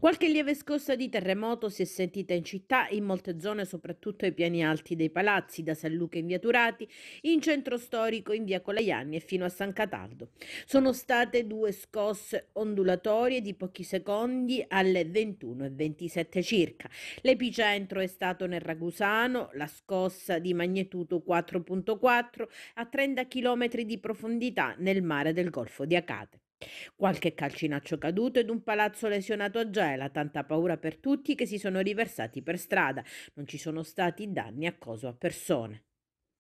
Qualche lieve scossa di terremoto si è sentita in città, in molte zone, soprattutto ai piani alti dei palazzi, da San Luca in via Turati, in centro storico in via Colaianni e fino a San Cataldo. Sono state due scosse ondulatorie di pochi secondi alle 21.27 circa. L'epicentro è stato nel Ragusano, la scossa di magnitudo 4.4 a 30 km di profondità nel mare del Golfo di Acate. Qualche calcinaccio caduto ed un palazzo lesionato a Gela, tanta paura per tutti che si sono riversati per strada. Non ci sono stati danni a coso a persone.